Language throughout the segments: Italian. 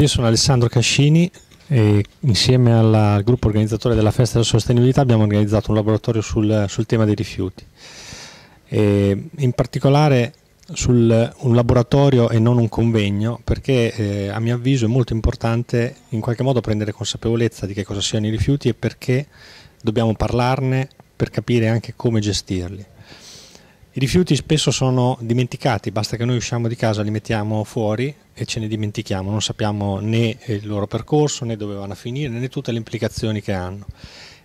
io sono Alessandro Cascini e insieme al gruppo organizzatore della Festa della Sostenibilità abbiamo organizzato un laboratorio sul, sul tema dei rifiuti. E in particolare sul, un laboratorio e non un convegno perché eh, a mio avviso è molto importante in qualche modo prendere consapevolezza di che cosa siano i rifiuti e perché dobbiamo parlarne per capire anche come gestirli. I rifiuti spesso sono dimenticati, basta che noi usciamo di casa, li mettiamo fuori e ce ne dimentichiamo, non sappiamo né eh, il loro percorso né dove vanno a finire né tutte le implicazioni che hanno.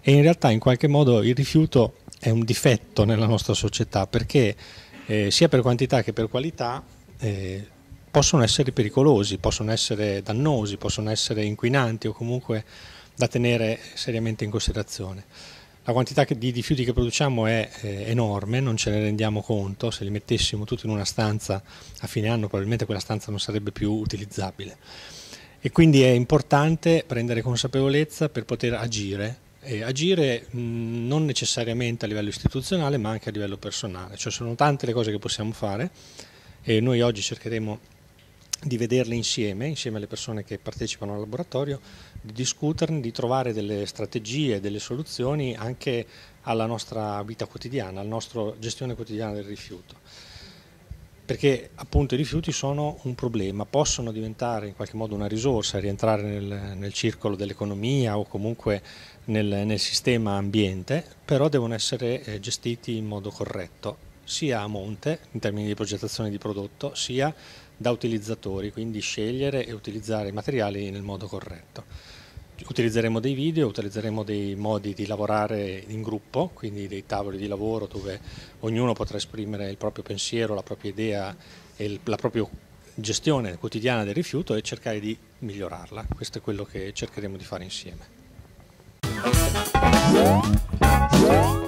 E in realtà in qualche modo il rifiuto è un difetto nella nostra società perché eh, sia per quantità che per qualità eh, possono essere pericolosi, possono essere dannosi, possono essere inquinanti o comunque da tenere seriamente in considerazione la quantità di rifiuti che produciamo è eh, enorme, non ce ne rendiamo conto, se li mettessimo tutti in una stanza a fine anno probabilmente quella stanza non sarebbe più utilizzabile. E quindi è importante prendere consapevolezza per poter agire, e agire mm, non necessariamente a livello istituzionale ma anche a livello personale, cioè sono tante le cose che possiamo fare e noi oggi cercheremo di di vederle insieme, insieme alle persone che partecipano al laboratorio, di discuterne, di trovare delle strategie, delle soluzioni anche alla nostra vita quotidiana, alla nostra gestione quotidiana del rifiuto. Perché appunto i rifiuti sono un problema, possono diventare in qualche modo una risorsa, rientrare nel, nel circolo dell'economia o comunque nel, nel, sistema ambiente, però devono essere eh, gestiti in modo corretto, sia a monte, in termini di progettazione di prodotto, sia a da utilizzatori, quindi scegliere e utilizzare i materiali nel modo corretto. Utilizzeremo dei video, utilizzeremo dei modi di lavorare in gruppo, quindi dei tavoli di lavoro dove ognuno potrà esprimere il proprio pensiero, la propria idea e la propria gestione quotidiana del rifiuto e cercare di migliorarla. Questo è quello che cercheremo di fare insieme.